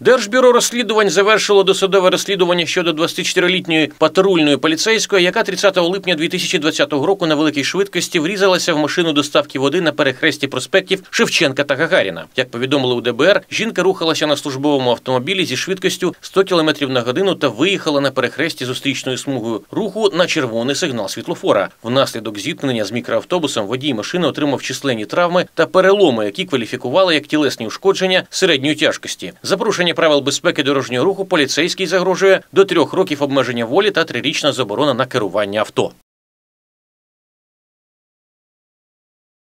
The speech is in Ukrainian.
Держбюро розслідувань завершило досудове розслідування щодо 24-літньої патрульної поліцейської, яка 30 липня 2020 року на великій швидкості врізалася в машину доставки води на перехресті проспектів Шевченка та Гагаріна. Як повідомили у ДБР, жінка рухалася на службовому автомобілі зі швидкістю 100 км на годину та виїхала на перехресті зустрічною смугою руху на червоний сигнал світлофора. Внаслідок зіткнення з мікроавтобусом водій машини отримав численні травми та переломи, які кваліфікували як тілесні ушкодження середньої тяжкості. Запрошення порушення правил безпеки дорожнього руху поліцейський загрожує до трьох років обмеження волі та трирічна заборона на керування авто.